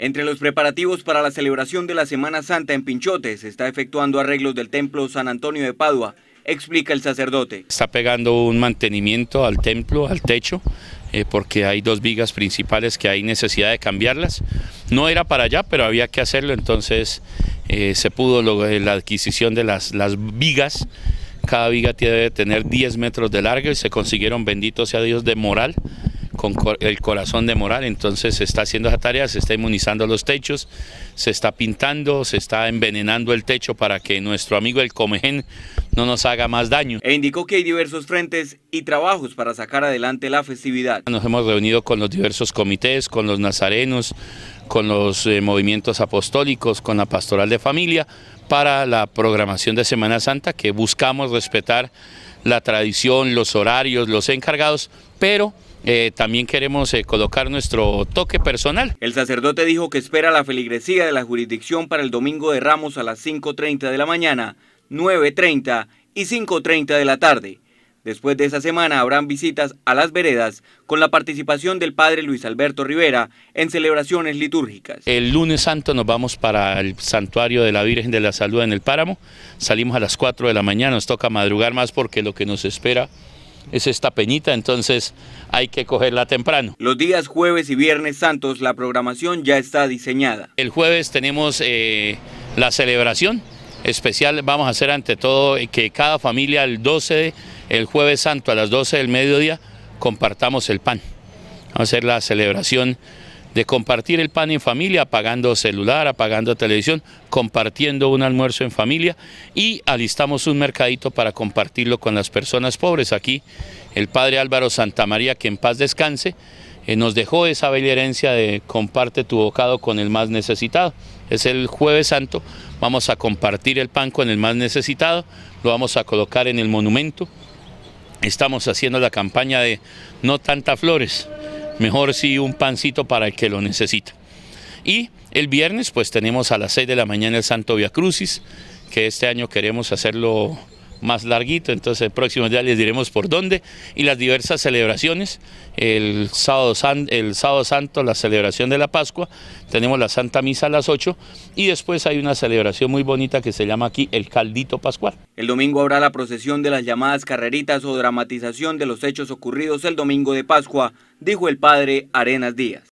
Entre los preparativos para la celebración de la Semana Santa en Pinchote se está efectuando arreglos del templo San Antonio de Padua, explica el sacerdote. Está pegando un mantenimiento al templo, al techo, eh, porque hay dos vigas principales que hay necesidad de cambiarlas. No era para allá, pero había que hacerlo, entonces eh, se pudo eh, la adquisición de las, las vigas. Cada viga que tener 10 metros de largo y se consiguieron, bendito sea Dios, de moral con el corazón de Moral, entonces se está haciendo esa tarea, se está inmunizando los techos, se está pintando, se está envenenando el techo para que nuestro amigo el comején no nos haga más daño. E indicó que hay diversos frentes y trabajos para sacar adelante la festividad. Nos hemos reunido con los diversos comités, con los nazarenos, con los eh, movimientos apostólicos, con la pastoral de familia, para la programación de Semana Santa, que buscamos respetar la tradición, los horarios, los encargados, pero eh, también queremos eh, colocar nuestro toque personal. El sacerdote dijo que espera la feligresía de la jurisdicción para el domingo de Ramos a las 5.30 de la mañana, 9.30 y 5.30 de la tarde. Después de esa semana habrán visitas a las veredas con la participación del padre Luis Alberto Rivera en celebraciones litúrgicas. El lunes santo nos vamos para el santuario de la Virgen de la Salud en el Páramo. Salimos a las 4 de la mañana, nos toca madrugar más porque lo que nos espera es esta peñita, entonces hay que cogerla temprano. Los días jueves y viernes santos la programación ya está diseñada. El jueves tenemos eh, la celebración especial, vamos a hacer ante todo que cada familia el 12, el jueves santo a las 12 del mediodía, compartamos el pan. Vamos a hacer la celebración de compartir el pan en familia, apagando celular, apagando televisión, compartiendo un almuerzo en familia y alistamos un mercadito para compartirlo con las personas pobres. Aquí el padre Álvaro Santa María, que en paz descanse, eh, nos dejó esa bella herencia de comparte tu bocado con el más necesitado. Es el jueves santo, vamos a compartir el pan con el más necesitado, lo vamos a colocar en el monumento. Estamos haciendo la campaña de no tanta flores, mejor si un pancito para el que lo necesita. Y el viernes pues tenemos a las 6 de la mañana el Santo Via Crucis, que este año queremos hacerlo más larguito, entonces próximo día les diremos por dónde y las diversas celebraciones, el sábado, el sábado santo, la celebración de la Pascua, tenemos la Santa Misa a las 8 y después hay una celebración muy bonita que se llama aquí el Caldito Pascual. El domingo habrá la procesión de las llamadas carreritas o dramatización de los hechos ocurridos el domingo de Pascua, dijo el padre Arenas Díaz.